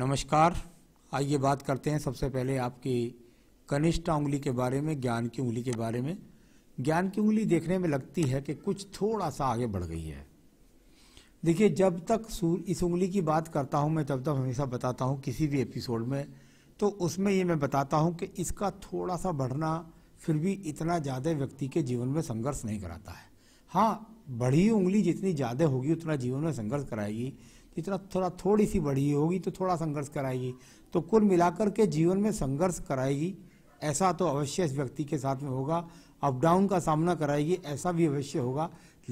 नमस्कार आइए बात करते हैं सबसे पहले आपकी कनिष्ठा उंगली के बारे में ज्ञान की उंगली के बारे में ज्ञान की उंगली देखने में लगती है कि कुछ थोड़ा सा आगे बढ़ गई है देखिए जब तक इस उंगली की बात करता हूँ मैं तब तक हमेशा बताता हूँ किसी भी एपिसोड में तो उसमें ये मैं बताता हूँ कि इसका थोड़ा सा बढ़ना फिर भी इतना ज़्यादा व्यक्ति के जीवन में संघर्ष नहीं कराता है हाँ बढ़ी उंगली जितनी ज़्यादा होगी उतना जीवन में संघर्ष कराएगी इतना थोड़ा थोड़ी सी बढ़ी होगी तो थोड़ा संघर्ष कराएगी तो कुल मिलाकर के जीवन में संघर्ष कराएगी ऐसा तो अवश्य इस व्यक्ति के साथ में होगा अप डाउन का सामना कराएगी ऐसा भी अवश्य होगा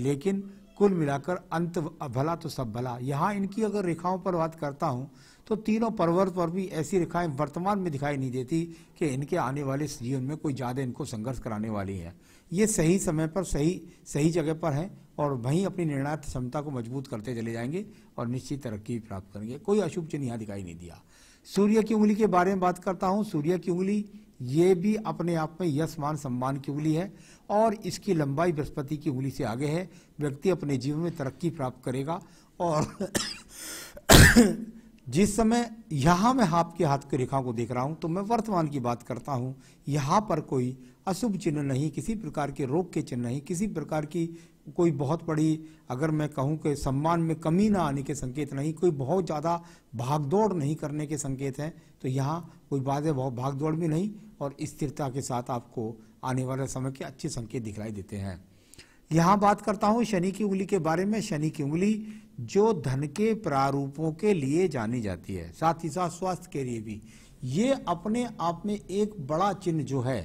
लेकिन कुल मिलाकर अंत भला तो सब भला यहाँ इनकी अगर रेखाओं पर बात करता हूँ तो तीनों पर्वत पर भी ऐसी रेखाएं वर्तमान में दिखाई नहीं देती कि इनके आने वाले जीवन में कोई ज़्यादा इनको संघर्ष कराने वाली है ये सही समय पर सही सही जगह पर हैं और वहीं अपनी निर्णायक क्षमता को मजबूत करते चले जाएंगे और निश्चित तरक्की प्राप्त करेंगे कोई अशुभ चिन्ह यहाँ दिखाई नहीं दिया सूर्य की उंगली के बारे में बात करता हूँ सूर्य की उंगली ये भी अपने आप में यश मान सम्मान की उंगली है और इसकी लंबाई बृहस्पति की उंगली से आगे है व्यक्ति अपने जीवन में तरक्की प्राप्त करेगा और जिस समय यहाँ मैं आपके हाथ की रेखा को देख रहा हूँ तो मैं वर्तमान की बात करता हूँ यहाँ पर कोई अशुभ चिन्ह नहीं किसी प्रकार के रोग के चिन्ह नहीं किसी प्रकार की कोई बहुत बड़ी अगर मैं कहूँ कि सम्मान में कमी ना आने के संकेत नहीं कोई बहुत ज़्यादा भागदौड़ नहीं करने के संकेत हैं तो यहाँ कोई बात है बहुत भागदौड़ भी नहीं और स्थिरता के साथ आपको आने वाले समय के अच्छे संकेत दिखलाई देते हैं यहां बात करता हूं शनि की उंगली के बारे में शनि की उंगली जो धन के प्रारूपों के लिए जानी जाती है साथ ही साथ स्वास्थ्य के लिए भी ये अपने आप में एक बड़ा चिन्ह जो है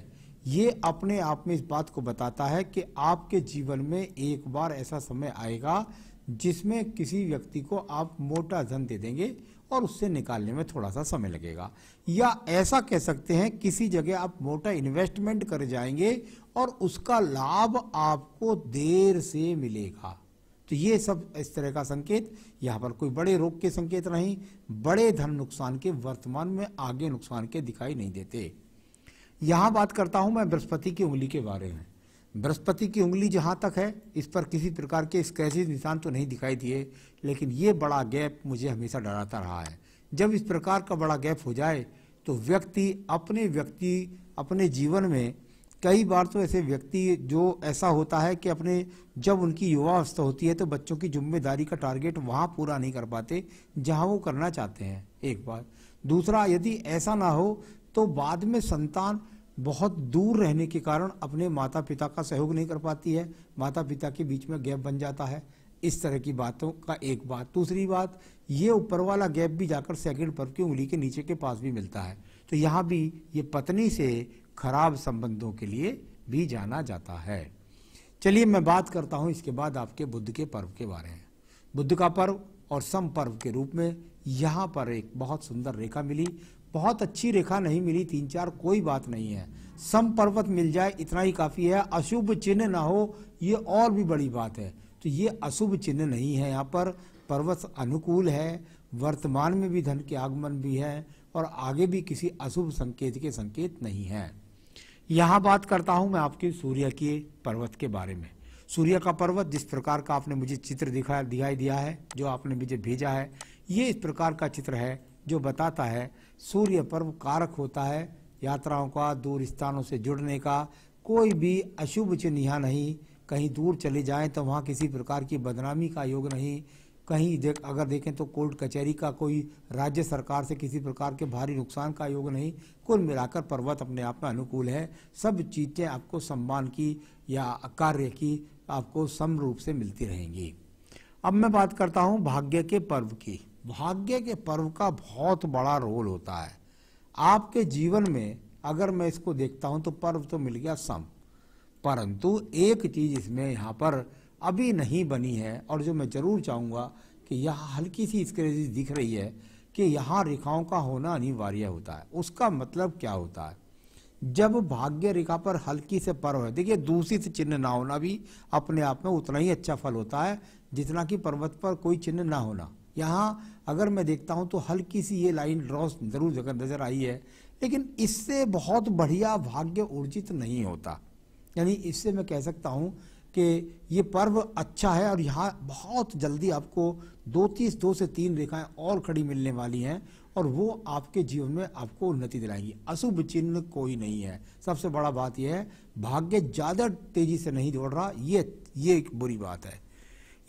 ये अपने आप में इस बात को बताता है कि आपके जीवन में एक बार ऐसा समय आएगा जिसमें किसी व्यक्ति को आप मोटा धन दे देंगे और उससे निकालने में थोड़ा सा समय लगेगा या ऐसा कह सकते हैं किसी जगह आप मोटा इन्वेस्टमेंट कर जाएंगे और उसका लाभ आपको देर से मिलेगा तो ये सब इस तरह का संकेत यहाँ पर कोई बड़े रोग के संकेत नहीं बड़े धन नुकसान के वर्तमान में आगे नुकसान के दिखाई नहीं देते यहां बात करता हूं मैं बृहस्पति की उंगली के बारे में बृहस्पति की उंगली जहाँ तक है इस पर किसी प्रकार के स्क्रैचेज निशान तो नहीं दिखाई दिए लेकिन ये बड़ा गैप मुझे हमेशा डराता रहा है जब इस प्रकार का बड़ा गैप हो जाए तो व्यक्ति अपने व्यक्ति अपने जीवन में कई बार तो ऐसे व्यक्ति जो ऐसा होता है कि अपने जब उनकी युवा अवस्था होती है तो बच्चों की जिम्मेदारी का टारगेट वहाँ पूरा नहीं कर पाते जहाँ वो करना चाहते हैं एक बात दूसरा यदि ऐसा ना हो तो बाद में संतान बहुत दूर रहने के कारण अपने माता पिता का सहयोग नहीं कर पाती है माता पिता के बीच में गैप बन जाता है इस तरह की बातों का एक बात दूसरी बात ये ऊपर वाला गैप भी जाकर सेकंड पर्व की उंगली के नीचे के पास भी मिलता है तो यहाँ भी ये पत्नी से खराब संबंधों के लिए भी जाना जाता है चलिए मैं बात करता हूँ इसके बाद आपके बुद्ध के पर्व के बारे में बुद्ध का पर्व और सम पर्व के रूप में यहाँ पर एक बहुत सुंदर रेखा मिली बहुत अच्छी रेखा नहीं मिली तीन चार कोई बात नहीं है सम पर्वत मिल जाए इतना ही काफ़ी है अशुभ चिन्ह ना हो ये और भी बड़ी बात है तो ये अशुभ चिन्ह नहीं है यहाँ पर पर्वत अनुकूल है वर्तमान में भी धन के आगमन भी है और आगे भी किसी अशुभ संकेत के संकेत नहीं है यहाँ बात करता हूं मैं आपके सूर्य के पर्वत के बारे में सूर्य का पर्वत जिस प्रकार का आपने मुझे चित्र दिखाया दिखाई दिया है जो आपने मुझे भेजा है ये इस प्रकार का चित्र है जो बताता है सूर्य पर्व कारक होता है यात्राओं का दूर स्थानों से जुड़ने का कोई भी अशुभ चिन्ह नहीं कहीं दूर चले जाएं तो वहाँ किसी प्रकार की बदनामी का योग नहीं कहीं देख अगर देखें तो कोर्ट कचहरी का कोई राज्य सरकार से किसी प्रकार के भारी नुकसान का योग नहीं कुल मिलाकर पर्वत अपने आप में अनुकूल है सब चीज़ें आपको सम्मान की या कार्य की आपको सम रूप से मिलती रहेंगी अब मैं बात करता हूँ भाग्य के पर्व की भाग्य के पर्व का बहुत बड़ा रोल होता है आपके जीवन में अगर मैं इसको देखता हूं तो पर्व तो मिल गया सम परंतु एक चीज इसमें यहाँ पर अभी नहीं बनी है और जो मैं जरूर चाहूँगा कि यह हल्की सी स्क्रेजी दिख रही है कि यहाँ रेखाओं का होना अनिवार्य होता है उसका मतलब क्या होता है जब भाग्य रेखा पर हल्की से पर्व है देखिए दूषित चिन्ह ना होना भी अपने आप में उतना ही अच्छा फल होता है जितना कि पर्वत पर कोई चिन्ह ना होना यहाँ अगर मैं देखता हूँ तो हल्की सी ये लाइन ड्रॉ जरूर जगह नज़र आई है लेकिन इससे बहुत बढ़िया भाग्य ऊर्जित नहीं होता यानी इससे मैं कह सकता हूँ कि ये पर्व अच्छा है और यहाँ बहुत जल्दी आपको दो तीस दो से तीन रेखाएं और खड़ी मिलने वाली हैं और वो आपके जीवन में आपको उन्नति दिलाएंगी अशुभ चिन्ह कोई नहीं है सबसे बड़ा बात यह है भाग्य ज़्यादा तेजी से नहीं दौड़ रहा ये ये एक बुरी बात है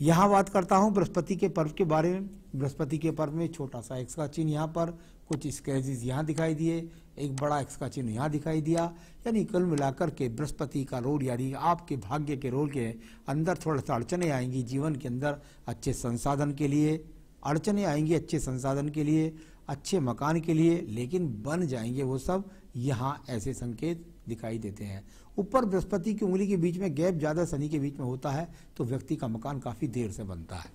यहाँ बात करता हूँ बृहस्पति के पर्व के बारे में बृहस्पति के पर्व में छोटा सा एक्स का चिन्ह यहाँ पर कुछ स्क्रैचेज यहाँ दिखाई दिए एक बड़ा एक्स का चिन्ह यहाँ दिखाई दिया यानी कुल मिलाकर के बृहस्पति का रोल यानी आपके भाग्य के रोल के अंदर थोड़ा सा अड़चने आएंगी जीवन के अंदर अच्छे संसाधन के लिए अड़चने आएंगी अच्छे संसाधन के लिए अच्छे मकान के लिए लेकिन बन जाएंगे वो सब यहाँ ऐसे संकेत दिखाई देते हैं ऊपर बृहस्पति की उंगली के बीच में गैप ज़्यादा शनि के बीच में होता है तो व्यक्ति का मकान काफ़ी देर से बनता है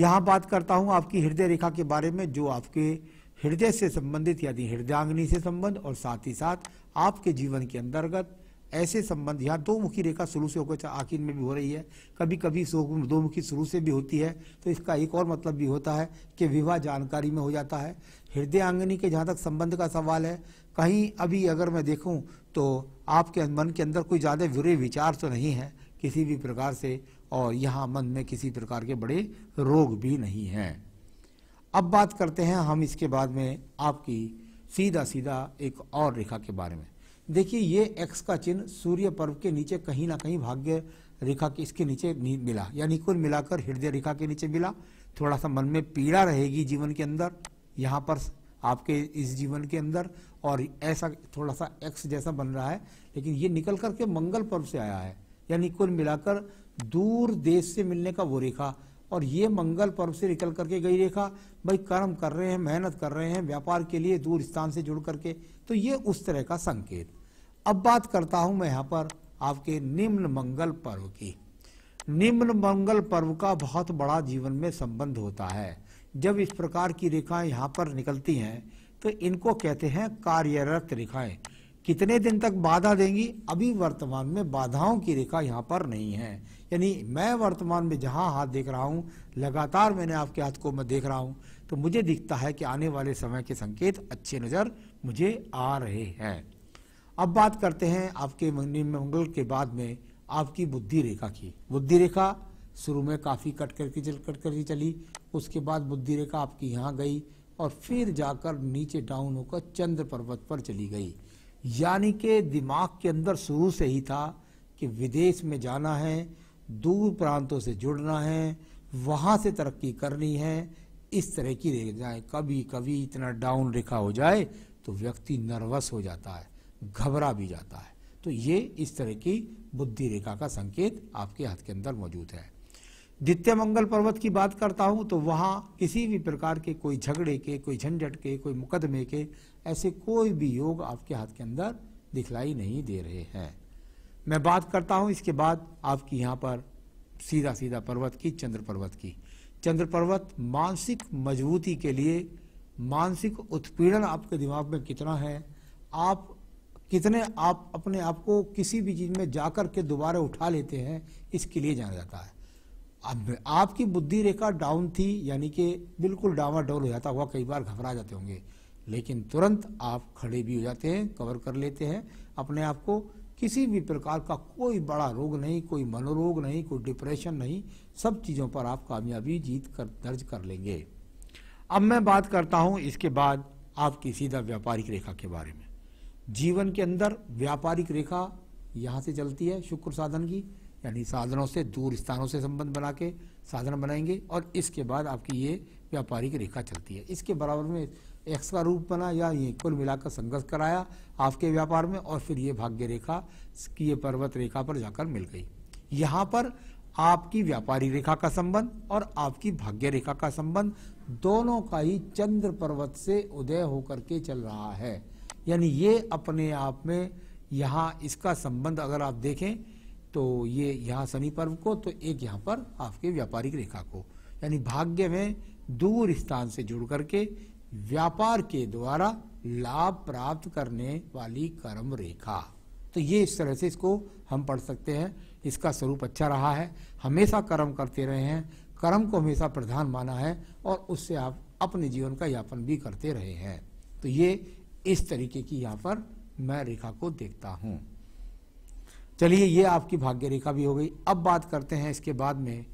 यहाँ बात करता हूँ आपकी हृदय रेखा के बारे में जो आपके हृदय से संबंधित यानी हृदयांग्नि से संबंध और साथ ही साथ आपके जीवन के अंतर्गत ऐसे संबंध यहाँ दो मुखी रेखा शुरू से होकर आखिर में भी हो रही है कभी कभी दो मुखी शुरू से भी होती है तो इसका एक और मतलब भी होता है कि विवाह जानकारी में हो जाता है हृदय आंगनी के जहाँ तक संबंध का सवाल है कहीं अभी अगर मैं देखूं तो आपके मन के अंदर कोई ज़्यादा बुरे विचार तो नहीं है किसी भी प्रकार से और यहाँ मन में किसी प्रकार के बड़े रोग भी नहीं हैं अब बात करते हैं हम इसके बाद में आपकी सीधा सीधा एक और रेखा के बारे में देखिए ये एक्स का चिन्ह सूर्य पर्व के नीचे कहीं ना कहीं भाग्य रेखा के इसके नीचे मिला यानी कुल मिलाकर हृदय रेखा के नीचे मिला थोड़ा सा मन में पीड़ा रहेगी जीवन के अंदर यहाँ पर आपके इस जीवन के अंदर और ऐसा थोड़ा सा एक्स जैसा बन रहा है लेकिन ये निकल करके मंगल पर्व से आया है यानी कुल मिलाकर दूर देश से मिलने का वो रेखा और ये मंगल पर्व से निकल करके गई रेखा भाई कर्म कर रहे हैं मेहनत कर रहे हैं व्यापार के लिए दूर स्थान से जुड़ करके तो ये उस तरह का संकेत अब बात करता हूं मैं यहाँ पर आपके निम्न मंगल पर्व की निम्न मंगल पर्व का बहुत बड़ा जीवन में संबंध होता है जब इस प्रकार की रेखाएं यहाँ पर निकलती हैं तो इनको कहते हैं कार्यरत रेखाएं कितने दिन तक बाधा देंगी अभी वर्तमान में बाधाओं की रेखा यहाँ पर नहीं है यानी मैं वर्तमान में जहाँ हाथ देख रहा हूँ लगातार मैंने आपके हाथ को मैं देख रहा हूँ तो मुझे दिखता है कि आने वाले समय के संकेत अच्छे नज़र मुझे आ रहे हैं अब बात करते हैं आपके मंगल के बाद में आपकी बुद्धि रेखा की बुद्धि रेखा शुरू में काफ़ी कट करके चल कट करके चली उसके बाद बुद्धि रेखा आपकी यहाँ गई और फिर जाकर नीचे डाउन होकर चंद्र पर्वत पर चली गई यानी कि दिमाग के अंदर शुरू से ही था कि विदेश में जाना है दूर प्रांतों से जुड़ना है वहाँ से तरक्की करनी है इस तरह की जाए कभी कभी इतना डाउन रेखा हो जाए तो व्यक्ति नर्वस हो जाता है घबरा भी जाता है तो ये इस तरह की बुद्धि रेखा का संकेत आपके हाथ के अंदर मौजूद है दित्य मंगल पर्वत की बात करता हूँ तो वहाँ किसी भी प्रकार के कोई झगड़े के कोई झंझट के कोई मुकदमे के ऐसे कोई भी योग आपके हाथ के अंदर दिखलाई नहीं दे रहे हैं मैं बात करता हूँ इसके बाद आपकी यहाँ पर सीधा सीधा पर्वत की चंद्र पर्वत की चंद्र पर्वत मानसिक मजबूती के लिए मानसिक उत्पीड़न आपके दिमाग में कितना है आप कितने आप अपने आप को किसी भी चीज़ में जाकर के दोबारा उठा लेते हैं इसके लिए जाना जाता है अब आपकी बुद्धि रेखा डाउन थी यानी कि बिल्कुल डावा डोल हो जाता हुआ कई बार घबरा जाते होंगे लेकिन तुरंत आप खड़े भी हो जाते हैं कवर कर लेते हैं अपने आप को किसी भी प्रकार का कोई बड़ा रोग नहीं कोई मनोरोग नहीं कोई डिप्रेशन नहीं सब चीज़ों पर आप कामयाबी जीत कर दर्ज कर लेंगे अब मैं बात करता हूं इसके बाद आपकी सीधा व्यापारिक रेखा के बारे में जीवन के अंदर व्यापारिक रेखा यहां से चलती है शुक्र साधन की यानी साधनों से दूर स्थानों से संबंध बना के साधन बनाएंगे और इसके बाद आपकी ये व्यापारिक रेखा चलती है इसके बराबर में एक्स का रूप बना या ये कुल मिलाकर संघर्ष कराया आपके व्यापार में और फिर ये भाग्य रेखा की ये पर्वत रेखा पर जाकर मिल गई यहाँ पर आपकी व्यापारी रेखा का संबंध और आपकी भाग्य रेखा का संबंध दोनों का ही चंद्र पर्वत से उदय होकर के चल रहा है यानी ये अपने आप में यहाँ इसका संबंध अगर आप देखें तो ये यहाँ शनि पर्व को तो एक यहाँ पर आपके व्यापारिक रेखा को यानी भाग्य में दूर स्थान से जुड़ करके व्यापार के द्वारा लाभ प्राप्त करने वाली कर्म रेखा तो ये इस तरह से इसको हम पढ़ सकते हैं इसका स्वरूप अच्छा रहा है हमेशा कर्म करते रहे हैं कर्म को हमेशा प्रधान माना है और उससे आप अपने जीवन का यापन भी करते रहे हैं तो ये इस तरीके की यहाँ पर मैं रेखा को देखता हूँ चलिए ये आपकी भाग्य रेखा भी हो गई अब बात करते हैं इसके बाद में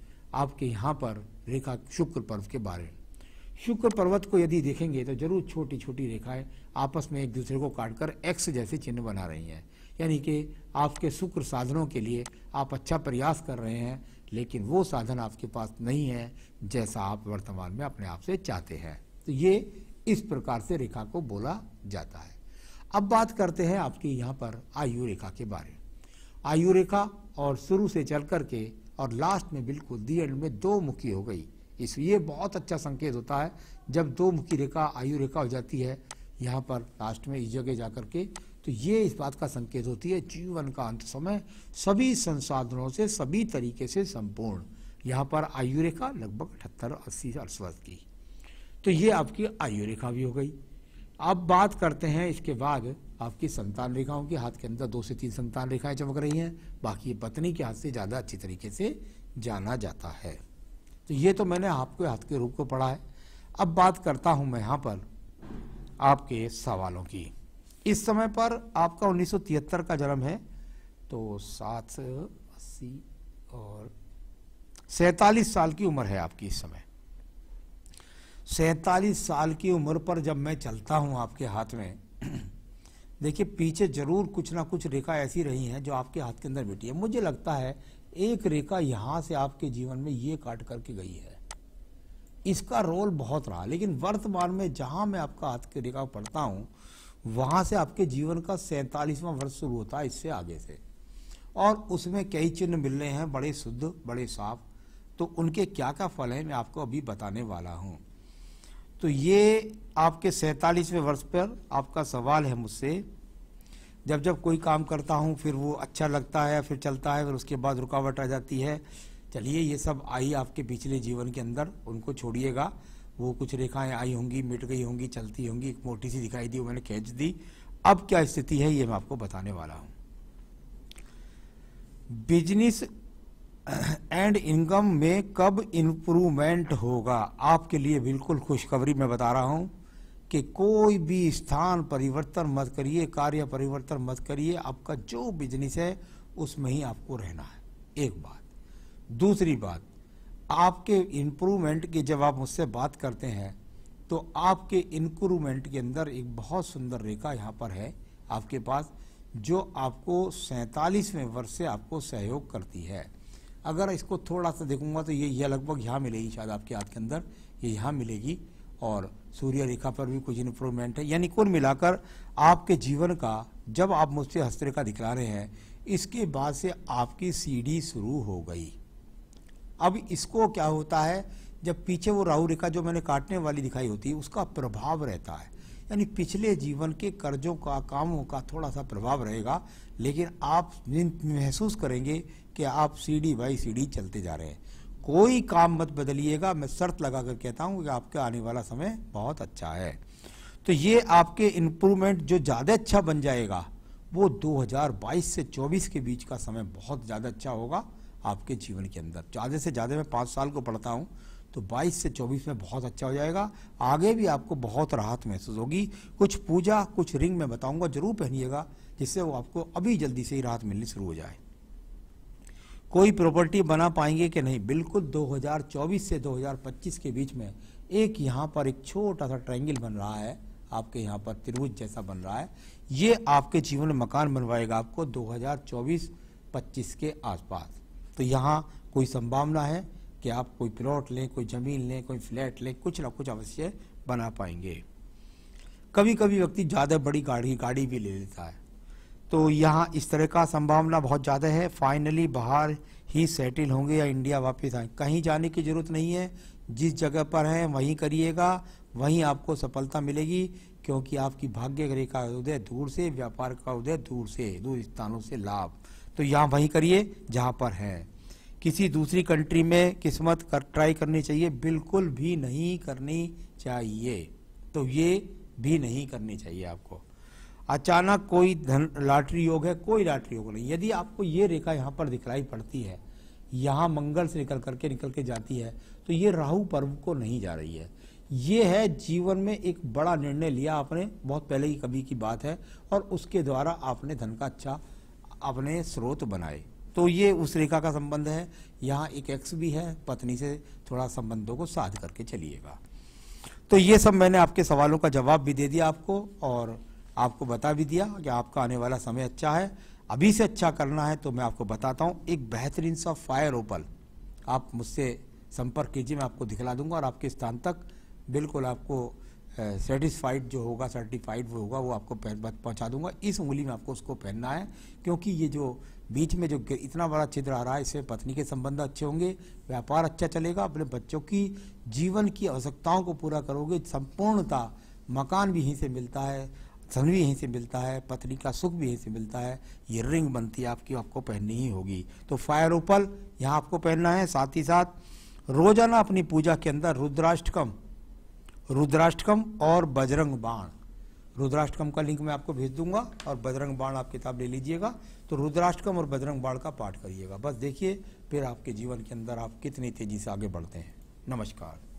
आपके यहाँ पर रेखा शुक्र पर्व के बारे में शुक्र पर्वत को यदि देखेंगे तो जरूर छोटी छोटी रेखाएं आपस में एक दूसरे को काटकर एक्स जैसे चिन्ह बना रही हैं यानी कि आपके शुक्र साधनों के लिए आप अच्छा प्रयास कर रहे हैं लेकिन वो साधन आपके पास नहीं है जैसा आप वर्तमान में अपने आप से चाहते हैं तो ये इस प्रकार से रेखा को बोला जाता है अब बात करते हैं आपकी यहाँ पर आयु रेखा के बारे में आयु रेखा और शुरू से चल करके और लास्ट में बिल्कुल दी एंड में दो मुखी हो गई इसलिए बहुत अच्छा संकेत होता है जब दो मुखी रेखा आयु रेखा हो जाती है यहाँ पर लास्ट में इस जगह जा कर के तो ये इस बात का संकेत होती है जीवन का अंत समय सभी संसाधनों से सभी तरीके से संपूर्ण यहाँ पर आयु रेखा लगभग अठहत्तर अस्सी वर्ष की तो ये आपकी आयु रेखा भी हो गई अब बात करते हैं इसके बाद आपकी संतान रेखाओं के हाथ के अंदर दो से तीन संतान रेखाएं चमक रही हैं बाकी पत्नी के हाथ से ज़्यादा अच्छी तरीके से जाना जाता है तो ये तो मैंने आपके हाथ के रूप को पढ़ा है अब बात करता हूं मैं यहाँ पर आपके सवालों की इस समय पर आपका उन्नीस का जन्म है तो सात अस्सी और सैतालीस साल की उम्र है आपकी इस समय सैतालीस साल की उम्र पर जब मैं चलता हूँ आपके हाथ में देखिए पीछे जरूर कुछ ना कुछ रेखा ऐसी रही हैं जो आपके हाथ के अंदर बिटी है मुझे लगता है एक रेखा यहाँ से आपके जीवन में ये काट करके गई है इसका रोल बहुत रहा लेकिन वर्तमान में जहाँ मैं आपका हाथ की रेखा पढ़ता हूँ वहाँ से आपके जीवन का सैंतालीसवां वर्ष शुरू होता है इससे आगे से और उसमें कई चिन्ह मिलने हैं बड़े शुद्ध बड़े साफ तो उनके क्या क्या फल हैं मैं आपको अभी बताने वाला हूँ तो ये आपके सैतालीसवें वर्ष पर आपका सवाल है मुझसे जब जब कोई काम करता हूँ फिर वो अच्छा लगता है फिर चलता है फिर उसके बाद रुकावट आ जाती है चलिए ये सब आई आपके पिछले जीवन के अंदर उनको छोड़िएगा वो कुछ रेखाएं आई होंगी मिट गई होंगी चलती होंगी एक मोटी सी दिखाई दी मैंने खींच दी अब क्या स्थिति है ये मैं आपको बताने वाला हूँ बिजनेस एंड इनकम में कब इम्प्रूवमेंट होगा आपके लिए बिल्कुल खुशखबरी मैं बता रहा हूँ कि कोई भी स्थान परिवर्तन मत करिए कार्य परिवर्तन मत करिए आपका जो बिजनेस है उसमें ही आपको रहना है एक बात दूसरी बात आपके इम्प्रूवमेंट की जब आप मुझसे बात करते हैं तो आपके इंक्रूवमेंट के अंदर एक बहुत सुंदर रेखा यहाँ पर है आपके पास जो आपको सैतालीसवें वर्ष से आपको सहयोग करती है अगर इसको थोड़ा सा देखूंगा तो ये यह लगभग यहाँ मिलेगी शायद आपके हाथ के अंदर ये यहाँ मिलेगी और सूर्य रेखा पर भी कुछ इम्प्रूवमेंट है यानी कुल मिलाकर आपके जीवन का जब आप मुझसे हस्तरेखा दिखला रहे हैं इसके बाद से आपकी सीढ़ी शुरू हो गई अब इसको क्या होता है जब पीछे वो राहु रेखा जो मैंने काटने वाली दिखाई होती है उसका प्रभाव रहता है यानी पिछले जीवन के कर्जों का कामों का थोड़ा सा प्रभाव रहेगा लेकिन आप महसूस करेंगे कि आप सीढ़ी बाई सीढ़ी चलते जा रहे हैं कोई काम मत बदलिएगा मैं शर्त लगा कर कहता हूँ कि आपका आने वाला समय बहुत अच्छा है तो ये आपके इम्प्रूवमेंट जो ज़्यादा अच्छा बन जाएगा वो 2022 से 24 के बीच का समय बहुत ज़्यादा अच्छा होगा आपके जीवन के अंदर ज़्यादा से ज़्यादा मैं पाँच साल को पढ़ता हूँ तो 22 से 24 में बहुत अच्छा हो जाएगा आगे भी आपको बहुत राहत महसूस होगी कुछ पूजा कुछ रिंग में बताऊंगा जरूर पहनिएगा जिससे वो आपको अभी जल्दी से ही राहत मिलनी शुरू हो जाए कोई प्रॉपर्टी बना पाएंगे कि नहीं बिल्कुल 2024 से 2025 के बीच में एक यहाँ पर एक छोटा सा ट्रायंगल बन रहा है आपके यहाँ पर त्रिभुज जैसा बन रहा है ये आपके जीवन में मकान बनवाएगा आपको 2024-25 के आसपास तो यहाँ कोई संभावना है कि आप कोई प्लॉट लें कोई ज़मीन लें कोई फ्लैट लें कुछ ना कुछ अवश्य बना पाएंगे कभी कभी व्यक्ति ज़्यादा बड़ी गाड़ी गाड़ी भी ले लेता है तो यहाँ इस तरह का संभावना बहुत ज़्यादा है फाइनली बाहर ही सेटल होंगे या इंडिया वापस आए कहीं जाने की ज़रूरत नहीं है जिस जगह पर हैं वहीं करिएगा वहीं आपको सफलता मिलेगी क्योंकि आपकी भाग्य ग्रह का उदय दूर से व्यापार का उदय दूर से दूर स्थानों से लाभ तो यहाँ वहीं करिए जहाँ पर हैं किसी दूसरी कंट्री में किस्मत कर ट्राई करनी चाहिए बिल्कुल भी नहीं करनी चाहिए तो ये भी नहीं करनी चाहिए आपको अचानक कोई धन लॉटरी योग है कोई लॉटरी योग नहीं यदि आपको ये रेखा यहाँ पर दिखलाई पड़ती है यहाँ मंगल से निकल करके निकल के जाती है तो ये राहु पर्व को नहीं जा रही है ये है जीवन में एक बड़ा निर्णय लिया आपने बहुत पहले ही कभी की बात है और उसके द्वारा आपने धन का अच्छा अपने स्रोत बनाए तो ये उस रेखा का संबंध है यहाँ एक एक्स भी है पत्नी से थोड़ा संबंधों को साध करके चलिएगा तो ये सब मैंने आपके सवालों का जवाब भी दे दिया आपको और आपको बता भी दिया कि आपका आने वाला समय अच्छा है अभी से अच्छा करना है तो मैं आपको बताता हूँ एक बेहतरीन सा फायर ओपल आप मुझसे संपर्क कीजिए मैं आपको दिखला दूंगा और आपके स्थान तक बिल्कुल आपको सेटिस्फाइड जो होगा सर्टिफाइड वो होगा वो आपको पहुंचा दूंगा इस उंगली में आपको उसको पहनना है क्योंकि ये जो बीच में जो इतना बड़ा छिद्र आ रहा है इससे पत्नी के संबंध अच्छे होंगे व्यापार अच्छा चलेगा अपने बच्चों की जीवन की आवश्यकताओं को पूरा करोगे संपूर्णता मकान भी यहीं से मिलता है धन भी यहीं से मिलता है पत्नी का सुख भी यहीं से मिलता है ये रिंग बनती है आपकी आपको पहननी ही होगी तो फायर ओपल यहाँ आपको पहनना है साथ ही साथ रोजाना अपनी पूजा के अंदर रुद्राष्टकम रुद्राष्टकम और बजरंग बाण रुद्राष्टकम का लिंक मैं आपको भेज दूंगा और बजरंग बाण आप किताब ले लीजिएगा तो रुद्राष्टकम और बजरंग बाण का पाठ करिएगा बस देखिए फिर आपके जीवन के अंदर आप कितनी तेजी से आगे बढ़ते हैं नमस्कार